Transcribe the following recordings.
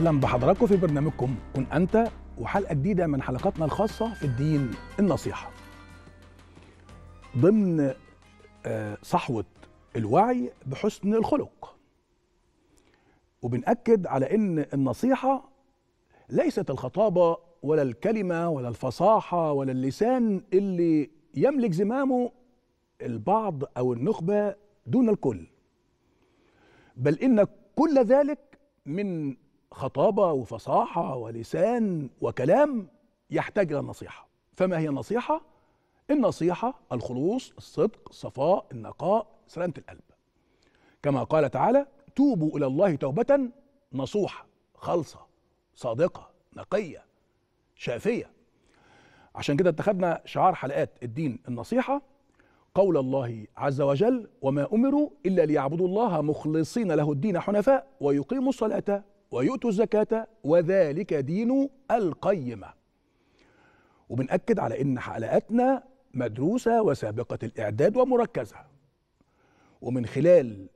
اهلا بحضراتكم في برنامجكم كن انت وحلقه جديده من حلقاتنا الخاصه في الدين النصيحه ضمن آه، صحوه الوعي بحسن الخلق وبنأكد على ان النصيحه ليست الخطابه ولا الكلمه ولا الفصاحه ولا اللسان اللي يملك زمامه البعض او النخبه دون الكل بل ان كل ذلك من خطابه وفصاحه ولسان وكلام يحتاج الى النصيحه فما هي النصيحه النصيحه الخلوص الصدق الصفاء النقاء سلامه القلب كما قال تعالى توبوا الى الله توبه نصوحه خالصه صادقه نقيه شافيه عشان كده اتخذنا شعار حلقات الدين النصيحه قول الله عز وجل وما امروا الا ليعبدوا الله مخلصين له الدين حنفاء ويقيموا الصلاه ويؤتوا الزكاة وذلك دين القيمة وبنأكد على إن حلقاتنا مدروسة وسابقة الإعداد ومركزة ومن خلال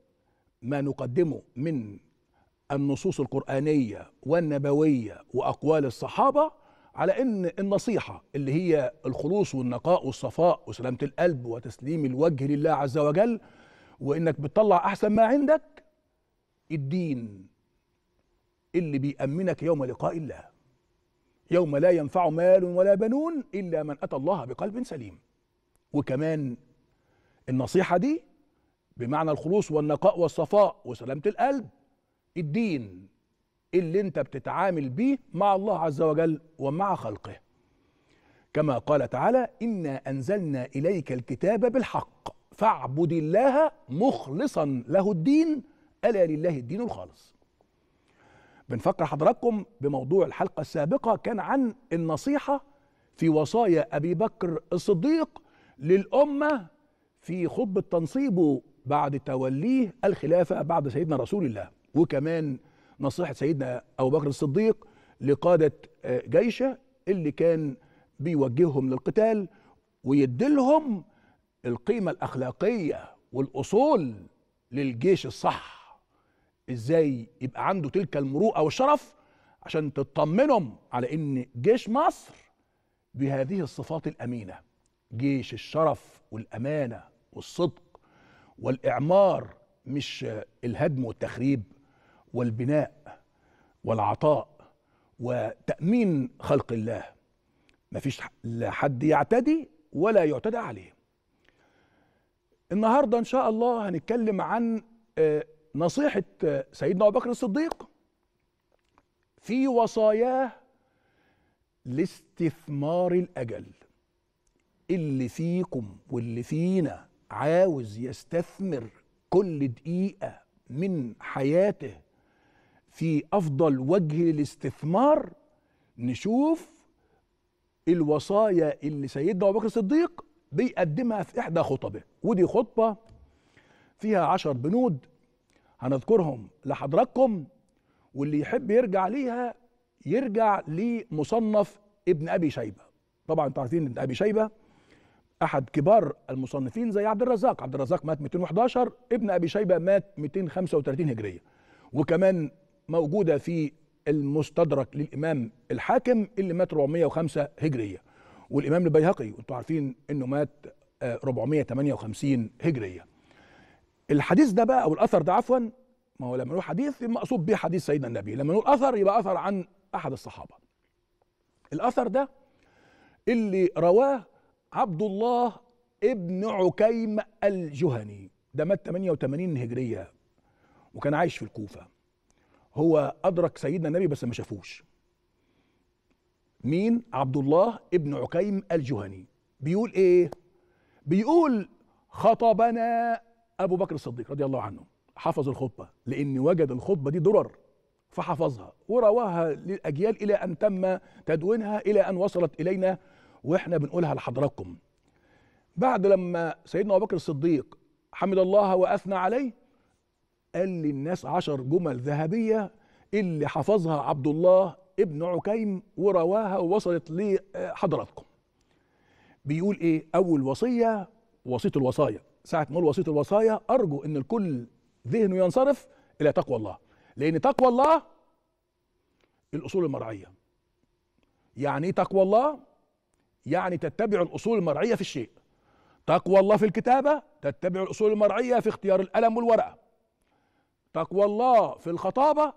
ما نقدمه من النصوص القرآنية والنبوية وأقوال الصحابة على إن النصيحة اللي هي الخلوص والنقاء والصفاء وسلامة القلب وتسليم الوجه لله عز وجل وإنك بتطلع أحسن ما عندك الدين اللي بيأمنك يوم لقاء الله يوم لا ينفع مال ولا بنون إلا من أتى الله بقلب سليم وكمان النصيحة دي بمعنى الخلوص والنقاء والصفاء وسلامة القلب الدين اللي انت بتتعامل بيه مع الله عز وجل ومع خلقه كما قال تعالى إنا أنزلنا إليك الكتاب بالحق فاعبد الله مخلصا له الدين ألا لله الدين الخالص بنفكر حضراتكم بموضوع الحلقة السابقة كان عن النصيحة في وصايا أبي بكر الصديق للأمة في خطبة تنصيبه بعد توليه الخلافة بعد سيدنا رسول الله وكمان نصيحة سيدنا أبو بكر الصديق لقادة آه، جيشه اللي كان بيوجههم للقتال ويديلهم القيمة الأخلاقية والأصول للجيش الصح ازاي يبقى عنده تلك المروءه والشرف عشان تطمنهم على ان جيش مصر بهذه الصفات الامينه جيش الشرف والامانه والصدق والاعمار مش الهدم والتخريب والبناء والعطاء وتامين خلق الله مفيش لا حد يعتدي ولا يعتدى عليه النهارده ان شاء الله هنتكلم عن آه، نصيحة سيدنا أبو بكر الصديق في وصاياه لاستثمار الأجل اللي فيكم واللي فينا عاوز يستثمر كل دقيقة من حياته في أفضل وجه للاستثمار نشوف الوصايا اللي سيدنا أبو بكر الصديق بيقدمها في إحدى خطبه ودي خطبة فيها عشر بنود هنذكرهم لحضراتكم واللي يحب يرجع ليها يرجع لمصنف ابن ابي شيبه طبعا انتوا عارفين ابن ابي شيبه احد كبار المصنفين زي عبد الرزاق عبد الرزاق مات 211 ابن ابي شيبه مات 235 هجريه وكمان موجوده في المستدرك للامام الحاكم اللي مات 405 هجريه والامام البيهقي وانتوا عارفين انه مات 458 آه، هجريه الحديث ده بقى او الاثر ده عفوا ما هو لما نقول حديث المقصود به حديث سيدنا النبي لما نقول اثر يبقى اثر عن احد الصحابه الاثر ده اللي رواه عبد الله ابن عكيم الجهني ده مات 88 هجريه وكان عايش في الكوفه هو ادرك سيدنا النبي بس ما شافوش مين عبد الله ابن عكيم الجهني بيقول ايه بيقول خطبنا ابو بكر الصديق رضي الله عنه حفظ الخطبه لان وجد الخطبه دي درر فحفظها ورواها للاجيال الى ان تم تدوينها الى ان وصلت الينا واحنا بنقولها لحضراتكم بعد لما سيدنا ابو بكر الصديق حمد الله واثنى عليه قال للناس عشر جمل ذهبيه اللي حفظها عبد الله ابن عكيم ورواها ووصلت لحضراتكم بيقول ايه اول وصيه وصيه الوصايا ساعه نقول وسيط الوصايا ارجو ان الكل ذهنه ينصرف الى تقوى الله لان تقوى الله الاصول المرعيه يعني ايه تقوى الله يعني تتبع الاصول المرعيه في الشيء تقوى الله في الكتابه تتبع الاصول المرعيه في اختيار القلم والورقه تقوى الله في الخطابه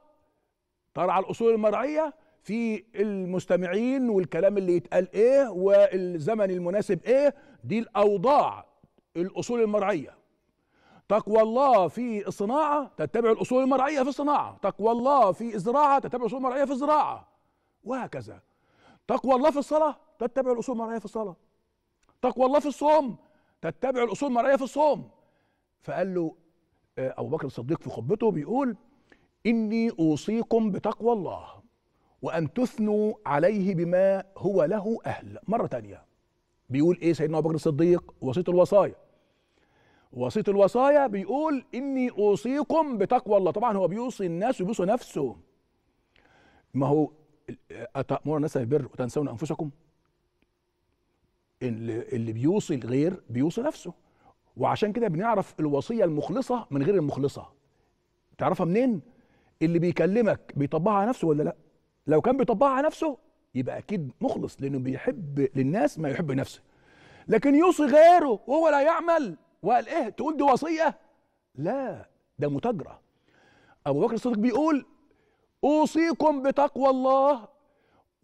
ترعى الاصول المرعيه في المستمعين والكلام اللي يتقال ايه والزمن المناسب ايه دي الاوضاع الاصول المرعيه تقوى الله في الصناعه تتبع الاصول المرعيه في الصناعه تقوى الله في الزراعه تتبع الاصول المرعيه في الزراعه وهكذا تقوى الله في الصلاه تتبع الاصول المرعيه في الصلاه تقوى الله في الصوم تتبع الاصول المرعيه في الصوم فقال له آه، ابو بكر الصديق في خطبته بيقول اني اوصيكم بتقوى الله وان تثنوا عليه بما هو له اهل مره ثانيه بيقول ايه سيدنا ابو بكر الصديق وصيه الوصايا وصيه الوصايا بيقول اني اوصيكم بتقوى الله طبعا هو بيوصي الناس وبيوصي نفسه ما هو اتامر الناس بالبر وتنسون انفسكم اللي بيوصي الغير بيوصي نفسه وعشان كده بنعرف الوصيه المخلصه من غير المخلصه تعرفها منين اللي بيكلمك بيطبقها على نفسه ولا لا لو كان بيطبقها على نفسه يبقى اكيد مخلص لانه بيحب للناس ما يحب نفسه لكن يوصي غيره وهو لا يعمل وقال ايه تقول دي وصيه لا ده متاجره ابو بكر الصديق بيقول اوصيكم بتقوى الله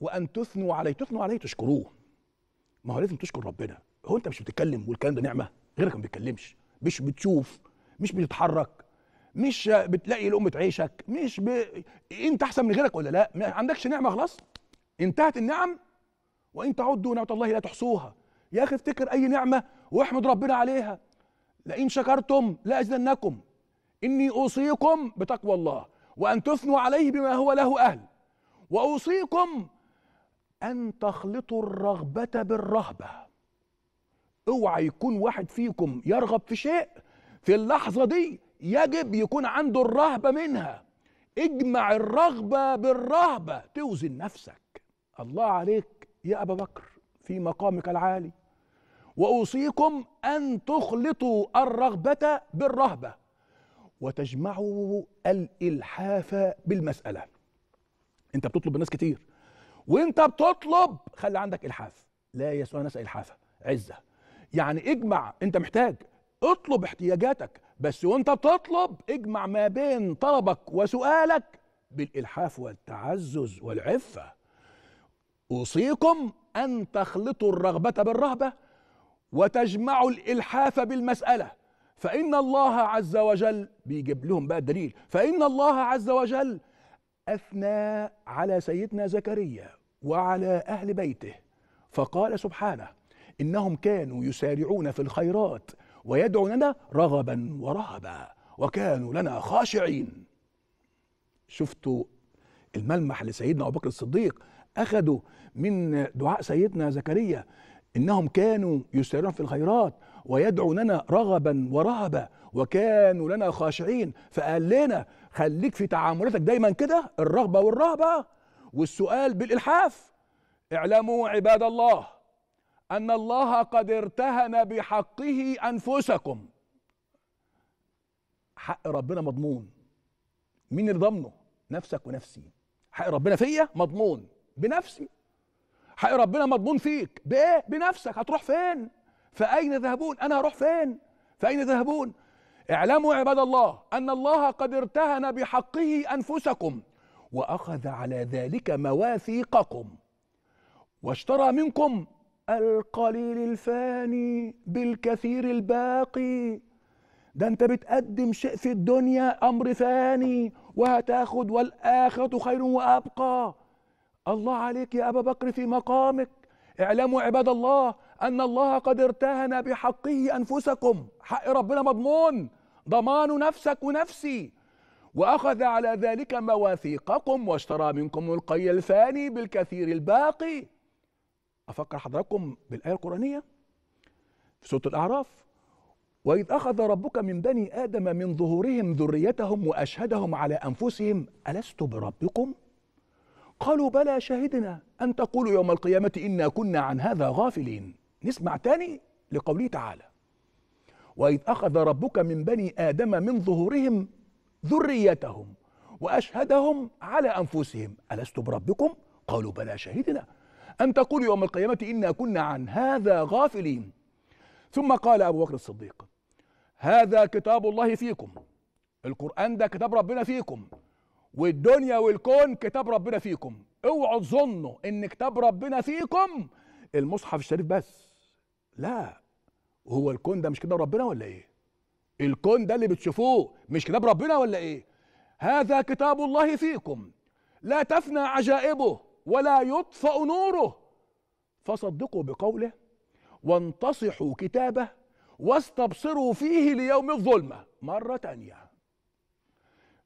وان تثنوا عليه تثنوا عليه تشكروه ما هو لازم تشكر ربنا هو انت مش بتتكلم والكلام ده نعمه غيرك ما بيتكلمش مش بتشوف مش بتتحرك مش بتلاقي لقمه عيشك مش ب... انت احسن من غيرك ولا لا ما عندكش نعمه خلاص انتهت النعم وان تعدوا نعمه الله لا تحصوها يا اخي افتكر اي نعمه واحمد ربنا عليها لئن شكرتم لازيدنكم اني اوصيكم بتقوى الله وان تثنوا عليه بما هو له اهل واوصيكم ان تخلطوا الرغبه بالرهبه اوعى يكون واحد فيكم يرغب في شيء في اللحظه دي يجب يكون عنده الرهبه منها اجمع الرغبه بالرهبه توزن نفسك الله عليك يا أبا بكر في مقامك العالي وأوصيكم أن تخلطوا الرغبة بالرهبة وتجمعوا الإلحاف بالمسألة أنت بتطلب الناس كتير وأنت بتطلب خلي عندك إلحاف لا يسوى ناس إلحافة عزة يعني اجمع أنت محتاج اطلب احتياجاتك بس وانت بتطلب اجمع ما بين طلبك وسؤالك بالالحاف والتعزز والعفه اوصيكم ان تخلطوا الرغبه بالرهبه وتجمعوا الالحاف بالمساله فان الله عز وجل بيجيب لهم بقى الدليل فان الله عز وجل اثنى على سيدنا زكريا وعلى اهل بيته فقال سبحانه انهم كانوا يسارعون في الخيرات ويدعوننا رغبا ورهبا وكانوا لنا خاشعين شفتوا الملمح لسيدنا ابو بكر الصديق اخذوا من دعاء سيدنا زكريا انهم كانوا يسيرون في الخيرات ويدعوننا رغبا ورهبا وكانوا لنا خاشعين فقال لنا خليك في تعاملاتك دايما كده الرغبه والرهبه والسؤال بالالحاف اعلموا عباد الله ان الله قد ارتهن بحقه انفسكم حق ربنا مضمون مين اللي ضامنه نفسك ونفسي حق ربنا فيا مضمون بنفسي حق ربنا مضمون فيك بايه بنفسك هتروح فين فاين ذهبون انا هروح فين فاين ذهبون اعلموا عباد الله ان الله قد ارتهن بحقه انفسكم واخذ على ذلك مواثيقكم واشترى منكم القليل الفاني بالكثير الباقي ده انت بتقدم شيء في الدنيا امر فاني وهتاخد والاخره خير وابقى الله عليك يا أبا بكر في مقامك اعلموا عباد الله أن الله قد ارتهن بحقه أنفسكم حق ربنا مضمون ضمان نفسك ونفسي وأخذ على ذلك مواثيقكم واشترى منكم القي الفاني بالكثير الباقي أفكر حضراتكم بالآية القرآنية في سورة الأعراف وإذ أخذ ربك من بني آدم من ظهورهم ذريتهم وأشهدهم على أنفسهم ألست بربكم؟ قالوا بلى شهدنا أن تقولوا يوم القيامة إنا كنا عن هذا غافلين نسمع تاني لقوله تعالى وإذ أخذ ربك من بني آدم من ظهورهم ذريتهم وأشهدهم على أنفسهم ألست بربكم؟ قالوا بلى شهدنا أن تقولوا يوم القيامة إنا كنا عن هذا غافلين ثم قال أبو بكر الصديق هذا كتاب الله فيكم القرآن ده كتاب ربنا فيكم والدنيا والكون كتاب ربنا فيكم اوعوا تظنوا ان كتاب ربنا فيكم المصحف الشريف بس لا هو الكون ده مش كتاب ربنا ولا ايه الكون ده اللي بتشوفوه مش كتاب ربنا ولا ايه هذا كتاب الله فيكم لا تفنى عجائبه ولا يطفأ نوره فصدقوا بقوله وانتصحوا كتابه واستبصروا فيه ليوم الظلمه مره تانيه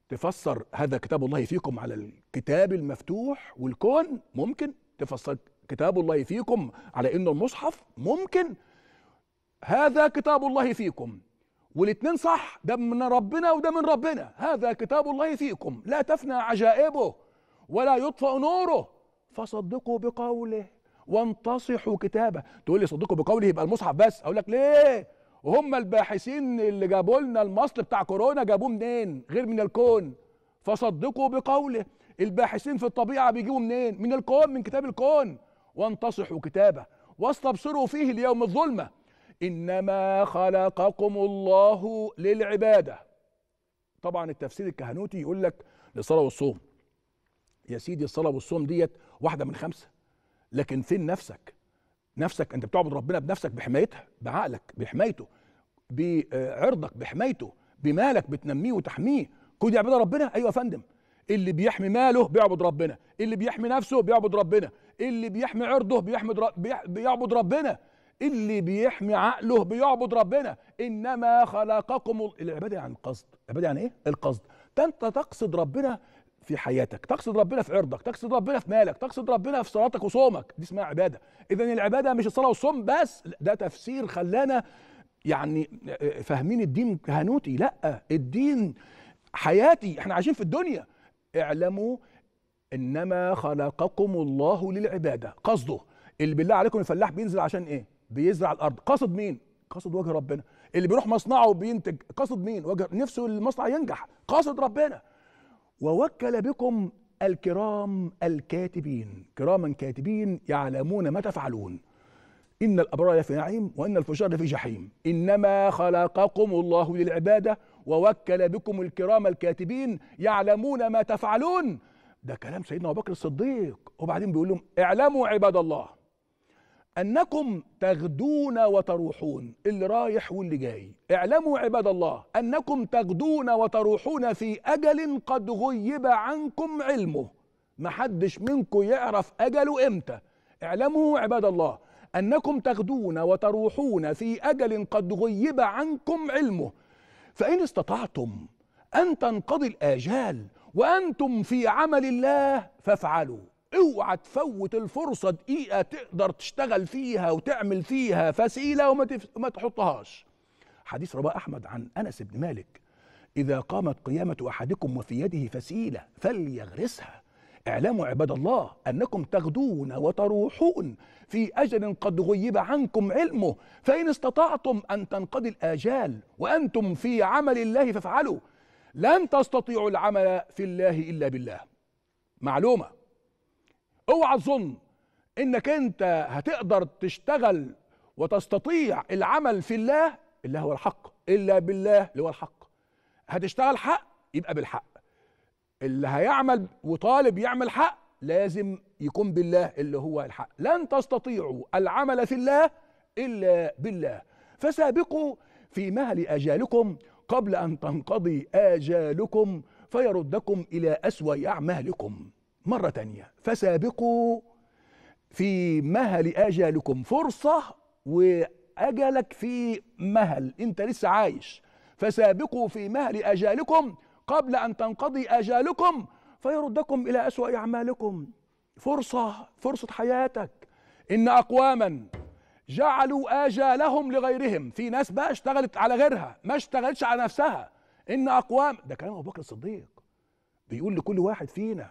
تفسر هذا كتاب الله فيكم على الكتاب المفتوح والكون ممكن تفسر كتاب الله فيكم على انه المصحف ممكن هذا كتاب الله فيكم والاثنين صح ده من ربنا وده من ربنا هذا كتاب الله فيكم لا تفنى عجائبه ولا يطفأ نوره فصدقوا بقوله وانتصحوا كتابه تقول لي صدقوا بقوله يبقى المصحف بس اقول لك ليه وهم الباحثين اللي جابوا لنا المصل بتاع كورونا جابوه منين غير من الكون فصدقوا بقوله الباحثين في الطبيعه بيجيبوا منين من الكون من كتاب الكون وانتصحوا كتابه واستبصروا فيه ليوم الظلمه انما خلقكم الله للعباده طبعا التفسير الكهنوتي يقول لك للصلاه والصوم يا سيدي الصلاه والصوم ديت واحده من خمسه لكن فين نفسك نفسك انت بتعبد ربنا بنفسك بحمايتها بعقلك بحمايته بعرضك بحمايته بمالك بتنميه وتحميه كل دي عباده ربنا ايوه يا فندم اللي بيحمي ماله بيعبد ربنا اللي بيحمي نفسه بيعبد ربنا اللي بيحمي عرضه بيحمد رب... بيعبد ربنا اللي بيحمي عقله بيعبد ربنا انما خلقكم العباده عن يعني قصد العباده عن يعني ايه القصد ده انت تقصد ربنا في حياتك تقصد ربنا في عرضك تقصد ربنا في مالك تقصد ربنا في صلاتك وصومك دي اسمها عباده اذا العباده مش الصلاه والصوم بس ده تفسير خلانا يعني آه، فاهمين الدين كهنوتي لا الدين حياتي احنا عايشين في الدنيا اعلموا انما خلقكم الله للعباده قصده اللي بالله عليكم الفلاح بينزل عشان ايه بيزرع الارض قصد مين قصد وجه ربنا اللي بيروح مصنعه وبينتج قصد مين وجه نفسه المصنع ينجح قصد ربنا ووكل بكم الكرام الكاتبين كراما كاتبين يعلمون ما تفعلون إن الأبرار في نعيم وإن الفجار في جحيم إنما خلقكم الله للعبادة ووكل بكم الكرام الكاتبين يعلمون ما تفعلون ده كلام سيدنا أبو بكر الصديق وبعدين بيقول لهم اعلموا عباد الله أنكم تغدون وتروحون اللي رايح واللي جاي اعلموا عباد الله أنكم تغدون وتروحون في أجل قد غيب عنكم علمه محدش منكم يعرف أجله إمتى اعلموا عباد الله أنكم تغدون وتروحون في أجل قد غيب عنكم علمه فإن استطعتم أن تنقضي الآجال وأنتم في عمل الله فافعلوا اوعى تفوت الفرصه دقيقه تقدر تشتغل فيها وتعمل فيها فسيله وما تف... ما تحطهاش حديث رواه احمد عن انس بن مالك اذا قامت قيامه احدكم وفي يده فسيله فليغرسها اعلموا عباد الله انكم تغدون وتروحون في اجل قد غيب عنكم علمه فان استطعتم ان تنقضي الاجال وانتم في عمل الله فافعلوا لن تستطيعوا العمل في الله الا بالله معلومه اوعى تظن انك انت هتقدر تشتغل وتستطيع العمل في الله الا هو الحق الا بالله اللي هو الحق هتشتغل حق يبقى بالحق اللي هيعمل وطالب يعمل حق لازم يكون بالله اللي هو الحق لن تستطيعوا العمل في الله الا بالله فسابقوا في مهل اجالكم قبل ان تنقضي اجالكم فيردكم الى اسوا اعمالكم مرة تانية فسابقوا في مهل أجالكم فرصة وأجلك في مهل أنت لسه عايش فسابقوا في مهل أجالكم قبل أن تنقضي أجالكم فيردكم إلى أسوأ أعمالكم فرصة فرصة حياتك إن أقواما جعلوا آجالهم لغيرهم في ناس بقى اشتغلت على غيرها ما اشتغلتش على نفسها إن أقوام ده كلام أبو بكر الصديق بيقول لكل واحد فينا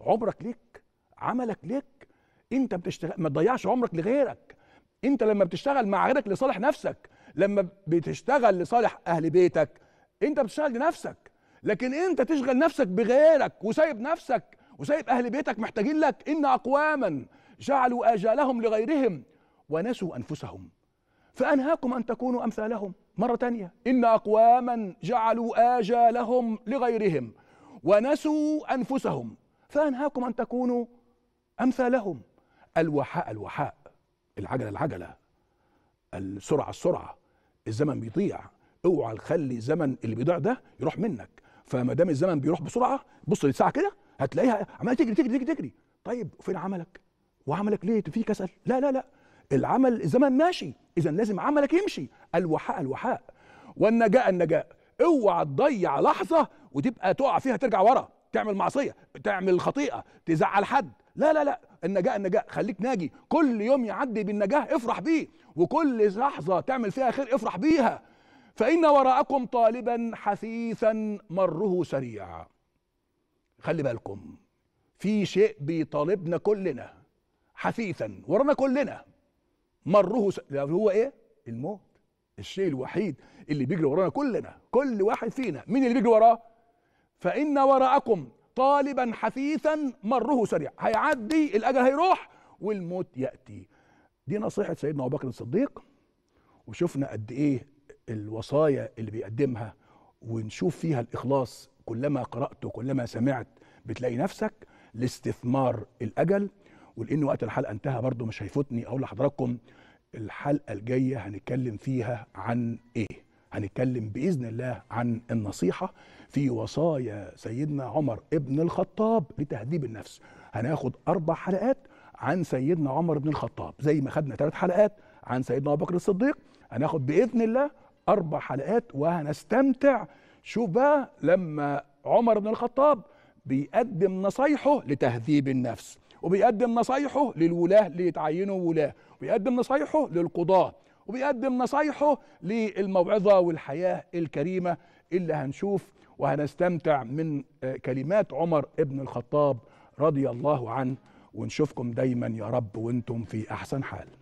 عمرك ليك عملك ليك انت بتشتغل ما تضيعش عمرك لغيرك انت لما بتشتغل مع غيرك لصالح نفسك لما بتشتغل لصالح اهل بيتك انت بتشتغل لنفسك لكن انت تشغل نفسك بغيرك وسايب نفسك وسايب اهل بيتك محتاجين لك ان اقواما جعلوا اجالهم لغيرهم ونسوا انفسهم فانهاكم ان تكونوا امثالهم مره ثانيه ان اقواما جعلوا اجالهم لغيرهم ونسوا انفسهم فأنهاكم أن تكونوا أمثالهم الوحاء الوحاء العجلة العجلة السرعة السرعة الزمن بيضيع اوعى تخلي الزمن اللي بيضيع ده يروح منك فما دام الزمن بيروح بسرعه بص للساعه كده هتلاقيها عمال تجري تجري تجري تجري طيب فين عملك؟ وعملك ليه في كسل؟ لا لا لا العمل الزمن ماشي اذا لازم عملك يمشي الوحاء الوحاء والنجاء النجاء اوعى تضيع لحظه وتبقى تقع فيها ترجع ورا تعمل معصيه تعمل خطيئه تزعل حد لا لا لا النجاة النجاة خليك ناجي كل يوم يعدي بالنجاة افرح بيه وكل لحظة تعمل فيها خير افرح بيها فإن وراءكم طالبا حثيثا مره سريع خلي بالكم في شيء بيطالبنا كلنا حثيثا ورانا كلنا مره سريع هو ايه الموت الشيء الوحيد اللي بيجري ورانا كلنا كل واحد فينا مين اللي بيجري وراه فإن وراءكم طالبا حثيثا مره سريع هيعدي الأجل هيروح والموت يأتي دي نصيحة سيدنا أبو بكر الصديق وشفنا قد إيه الوصايا اللي بيقدمها ونشوف فيها الإخلاص كلما قرأت وكلما سمعت بتلاقي نفسك لاستثمار الأجل ولأن وقت الحلقة انتهى برضو مش هيفوتني أقول لحضراتكم الحلقة الجاية هنتكلم فيها عن إيه هنتكلم بإذن الله عن النصيحة في وصايا سيدنا عمر ابن الخطاب لتهذيب النفس هناخد أربع حلقات عن سيدنا عمر بن الخطاب زي ما خدنا ثلاث حلقات عن سيدنا أبو بكر الصديق هناخد بإذن الله أربع حلقات وهنستمتع شوف بقى لما عمر بن الخطاب بيقدم نصايحه لتهذيب النفس وبيقدم نصايحه للولاة اللي يتعينوا ولاة وبيقدم نصايحه للقضاة وبيقدم نصايحه للموعظة والحياة الكريمة اللي هنشوف وهنستمتع من آه، كلمات عمر ابن الخطاب رضي الله عنه ونشوفكم دايما يا رب وانتم في احسن حال